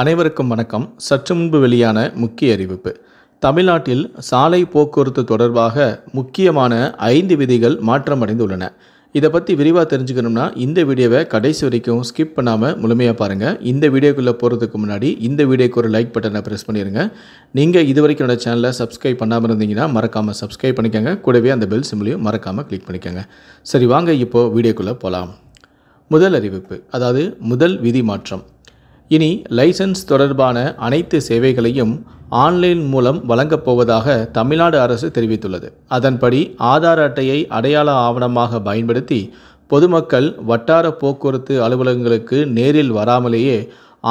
அனைவருக்கும் வணக்கம் சற்று முன்பு வெளியான முக்கிய அறிவிப்பு தமிழ்நாட்டில் சாலை போக்குவரத்து தொடர்பாக முக்கியமான ஐந்து விதிகள் மாற்றமடைந்துள்ளன இதை பற்றி விரிவாக தெரிஞ்சுக்கணும்னா இந்த வீடியோவை கடைசி வரைக்கும் ஸ்கிப் பண்ணாமல் முழுமையாக பாருங்கள் இந்த வீடியோக்குள்ளே போகிறதுக்கு முன்னாடி இந்த வீடியோக்கு ஒரு லைக் பட்டனை ப்ரெஸ் பண்ணிடுங்க நீங்கள் இது வரைக்கும் என்னோடய சேனலை சப்ஸ்கிரைப் பண்ணாமல் இருந்தீங்கன்னா மறக்காமல் சப்ஸ்கிரைப் பண்ணிக்கோங்க கூடவே அந்த பெல் சிம்லையும் மறக்காமல் கிளிக் பண்ணிக்கோங்க சரி வாங்க இப்போது வீடியோக்குள்ளே போகலாம் முதல் அறிவிப்பு அதாவது முதல் விதி மாற்றம் இனி லைசன்ஸ் தொடர்பான அனைத்து சேவைகளையும் ஆன்லைன் மூலம் வழங்கப் போவதாக தமிழ்நாடு அரசு தெரிவித்துள்ளது அதன்படி ஆதார் அட்டையை அடையாள ஆவணமாக பயன்படுத்தி பொதுமக்கள் வட்டார போக்குவரத்து அலுவலகங்களுக்கு நேரில் வராமலேயே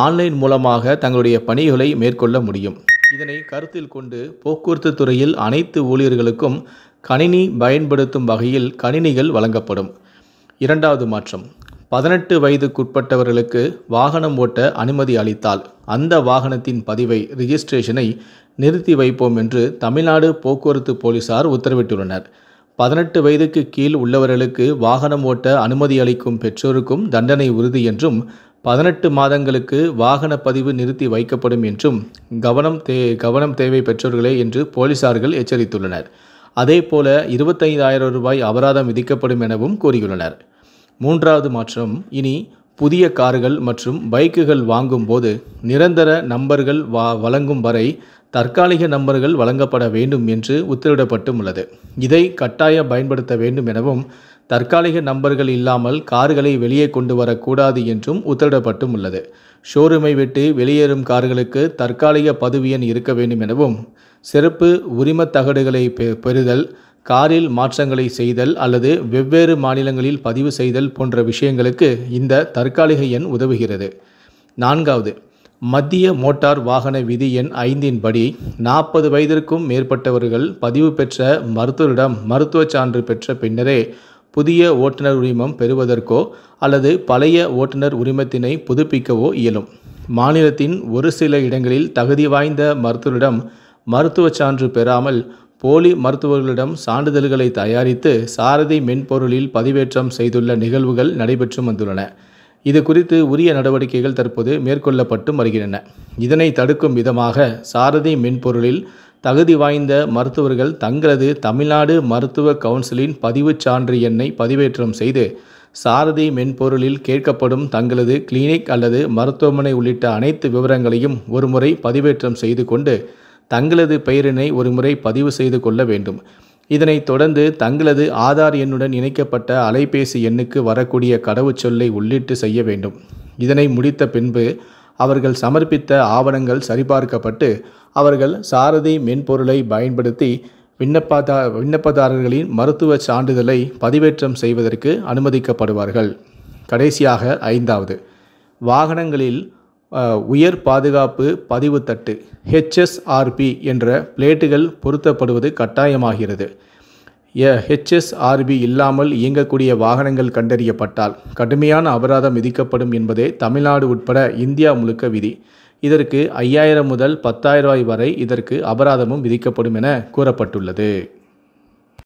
ஆன்லைன் மூலமாக தங்களுடைய பணிகளை மேற்கொள்ள முடியும் இதனை கருத்தில் கொண்டு போக்குவரத்து துறையில் அனைத்து ஊழியர்களுக்கும் கணினி பயன்படுத்தும் வகையில் கணினிகள் வழங்கப்படும் இரண்டாவது மாற்றம் பதினெட்டு வயதுக்குட்பட்டவர்களுக்கு வாகனம் ஓட்ட அனுமதி அளித்தால் அந்த வாகனத்தின் பதிவை ரிஜிஸ்ட்ரேஷனை நிறுத்தி வைப்போம் என்று தமிழ்நாடு போக்குவரத்து போலீசார் உத்தரவிட்டுள்ளனர் பதினெட்டு வயதுக்கு கீழ் உள்ளவர்களுக்கு வாகனம் ஓட்ட அனுமதி அளிக்கும் பெற்றோருக்கும் தண்டனை உறுதி என்றும் பதினெட்டு மாதங்களுக்கு வாகன பதிவு நிறுத்தி வைக்கப்படும் என்றும் கவனம் தே கவனம் தேவை பெற்றோர்களே என்று போலீசார்கள் எச்சரித்துள்ளனர் அதேபோல இருபத்தைந்தாயிரம் ரூபாய் அபராதம் விதிக்கப்படும் எனவும் கூறியுள்ளனர் மூன்றாவது மாற்றம் இனி புதிய கார்கள் மற்றும் பைக்குகள் வாங்கும் போது நிரந்தர நம்பர்கள் வா வழங்கும் வரை தற்காலிக நம்பர்கள் வழங்கப்பட வேண்டும் என்று உத்தரவிடப்பட்டும் உள்ளது இதை கட்டாய பயன்படுத்த வேண்டும் எனவும் தற்காலிக நம்பர்கள் இல்லாமல் கார்களை வெளியே கொண்டு வரக்கூடாது என்றும் உத்தரவிடப்பட்டும் உள்ளது ஷோரூமை விட்டு வெளியேறும் கார்களுக்கு தற்காலிக பதவியன் இருக்க வேண்டும் எனவும் சிறப்பு உரிமத் தகடுகளை பெறுதல் காரில் மாற்றங்களை செய்தல் அல்லது வெவ்வேறு மாநிலங்களில் பதிவு செய்தல் போன்ற விஷயங்களுக்கு இந்த தற்காலிக எண் உதவுகிறது நான்காவது மத்திய மோட்டார் வாகன விதி எண் ஐந்தின் படி நாற்பது வயதிற்கும் மேற்பட்டவர்கள் பதிவு பெற்ற மருத்துவரிடம் மருத்துவச் சான்று பெற்ற பின்னரே புதிய ஓட்டுநர் உரிமம் பெறுவதற்கோ அல்லது பழைய ஓட்டுநர் உரிமத்தினை புதுப்பிக்கவோ இயலும் மாநிலத்தின் ஒரு சில இடங்களில் தகுதி வாய்ந்த மருத்துவரிடம் மருத்துவச் சான்று பெறாமல் போலி மருத்துவர்களிடம் சான்றிதழ்களை தயாரித்து சாரதி மென்பொருளில் பதிவேற்றம் செய்துள்ள நிகழ்வுகள் நடைபெற்று வந்துள்ளன இது குறித்து உரிய நடவடிக்கைகள் தற்போது மேற்கொள்ளப்பட்டு வருகின்றன இதனை தடுக்கும் விதமாக சாரதி மென்பொருளில் தகுதி வாய்ந்த மருத்துவர்கள் தங்களது தமிழ்நாடு மருத்துவ கவுன்சிலின் பதிவுச் சான்று எண்ணை பதிவேற்றம் செய்து சாரதி மென்பொருளில் கேட்கப்படும் தங்களது கிளினிக் அல்லது மருத்துவமனை உள்ளிட்ட அனைத்து விவரங்களையும் ஒருமுறை பதிவேற்றம் செய்து கொண்டு தங்களது பெயரினை ஒருமுறை பதிவு செய்து கொள்ள வேண்டும் இதனைத் தொடர்ந்து தங்களது ஆதார் எண்ணுடன் இணைக்கப்பட்ட அலைபேசி எண்ணுக்கு வரக்கூடிய கடவுச்சொல்லை உள்ளிட்டு செய்ய வேண்டும் இதனை முடித்த பின்பு அவர்கள் சமர்ப்பித்த ஆவணங்கள் சரிபார்க்கப்பட்டு அவர்கள் சாரதி மென்பொருளை பயன்படுத்தி விண்ணப்பதா விண்ணப்பதாரர்களின் மருத்துவ சான்றிதழை பதிவேற்றம் செய்வதற்கு அனுமதிக்கப்படுவார்கள் கடைசியாக ஐந்தாவது வாகனங்களில் உயர் பாதுகாப்பு பதிவு தட்டு ஹெச்எஸ்ஆர்பி என்ற பிளேட்டுகள் பொருத்தப்படுவது கட்டாயமாகிறது ஹெச்எஸ்ஆர்பி இல்லாமல் இயங்கக்கூடிய வாகனங்கள் கண்டறியப்பட்டால் கடுமையான அபராதம் விதிக்கப்படும் என்பதே தமிழ்நாடு உட்பட இந்தியா முழுக்க விதி இதற்கு ஐயாயிரம் முதல் பத்தாயிரம் ரூபாய் வரை இதற்கு அபராதமும் விதிக்கப்படும் என கூறப்பட்டுள்ளது